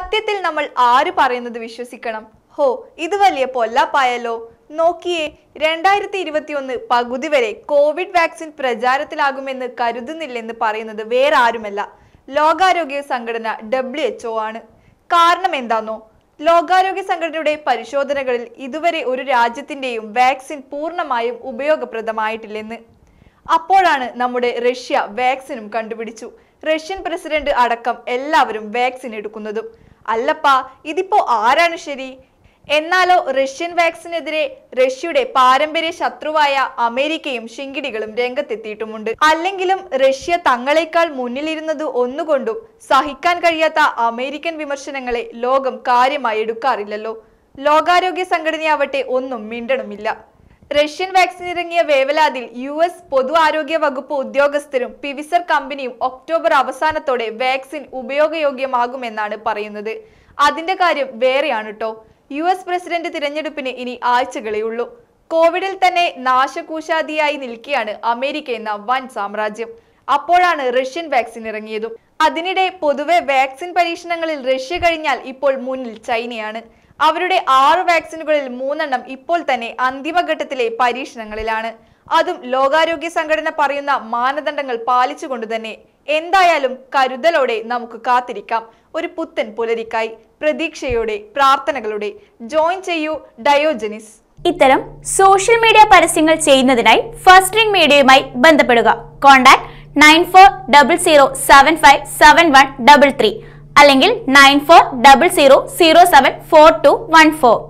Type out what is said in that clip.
സത്യത്തിൽ നമ്മൾ ആര് പറയുന്നത് വിശ്വസിക്കണം ഹോ ഇത് വലിയ പൊല്ലാപ്പായല്ലോ നോക്കിയേ രണ്ടായിരത്തി ഒന്ന് പകുതി വരെ കോവിഡ് വാക്സിൻ പ്രചാരത്തിലാകുമെന്ന് കരുതുന്നില്ലെന്ന് പറയുന്നത് വേറെ ആരുമല്ല ലോകാരോഗ്യ സംഘടന ഡബ്ല്യു എച്ച്ഒ ആണ് കാരണം എന്താണോ ലോകാരോഗ്യ സംഘടനയുടെ പരിശോധനകളിൽ ഇതുവരെ ഒരു രാജ്യത്തിൻ്റെയും വാക്സിൻ പൂർണ്ണമായും ഉപയോഗപ്രദമായിട്ടില്ലെന്ന് അപ്പോഴാണ് നമ്മുടെ റഷ്യ വാക്സിനും കണ്ടുപിടിച്ചു റഷ്യൻ പ്രസിഡന്റ് അടക്കം എല്ലാവരും വാക്സിൻ എടുക്കുന്നതും അല്ലപ്പ ഇതിപ്പോ ആരാണ് ശരി എന്നാലോ റഷ്യൻ വാക്സിനെതിരെ റഷ്യയുടെ പാരമ്പര്യ ശത്രുവായ അമേരിക്കയും ശിങ്കിടികളും രംഗത്തെത്തിയിട്ടുമുണ്ട് അല്ലെങ്കിലും റഷ്യ തങ്ങളെക്കാൾ മുന്നിലിരുന്നത് ഒന്നുകൊണ്ടും സഹിക്കാൻ കഴിയാത്ത അമേരിക്കൻ വിമർശനങ്ങളെ ലോകം കാര്യമായി എടുക്കാറില്ലല്ലോ ലോകാരോഗ്യ സംഘടനയാവട്ടെ ഒന്നും മിണ്ടണമില്ല റഷ്യൻ വാക്സിൻ ഇറങ്ങിയ വേവലാതിൽ യു എസ് പൊതു ആരോഗ്യ വകുപ്പ് ഉദ്യോഗസ്ഥരും പിവിസർ കമ്പനിയും ഒക്ടോബർ അവസാനത്തോടെ വാക്സിൻ ഉപയോഗയോഗ്യമാകുമെന്നാണ് പറയുന്നത് അതിന്റെ കാര്യം വേറെയാണ് കേട്ടോ യു എസ് പ്രസിഡന്റ് തിരഞ്ഞെടുപ്പിന് ഇനി ആഴ്ചകളേ ഉള്ളൂ കോവിഡിൽ തന്നെ നാശകൂശാദിയായി നിൽക്കുകയാണ് അമേരിക്ക എന്ന വൻ സാമ്രാജ്യം അപ്പോഴാണ് റഷ്യൻ വാക്സിൻ ഇറങ്ങിയതും അതിനിടെ പൊതുവെ വാക്സിൻ പരീക്ഷണങ്ങളിൽ റഷ്യ കഴിഞ്ഞാൽ ഇപ്പോൾ മുന്നിൽ ചൈനയാണ് അവരുടെ ആറ് വാക്സിനുകളിൽ മൂന്നെണ്ണം ഇപ്പോൾ തന്നെ അന്തിമഘട്ടത്തിലെ പരീക്ഷണങ്ങളിലാണ് അതും ലോകാരോഗ്യ സംഘടന പറയുന്ന മാനദണ്ഡങ്ങൾ പാലിച്ചുകൊണ്ട് തന്നെ എന്തായാലും കരുതലോടെ നമുക്ക് കാത്തിരിക്കാം ഒരു പുത്തൻ പുലരിക്കായി പ്രതീക്ഷയോടെ പ്രാർത്ഥനകളോടെ ജോയിൻ ചെയ്യൂ ഡയോജനിസ് ഇത്തരം സോഷ്യൽ മീഡിയ പരസ്യങ്ങൾ ചെയ്യുന്നതിനായി ഫസ്റ്റ് റിംഗ് മീഡിയയുമായി ബന്ധപ്പെടുക contact nine four double zero seven five seven one double three അല്ലെങ്കിൽ nine four double zero zero seven four two one four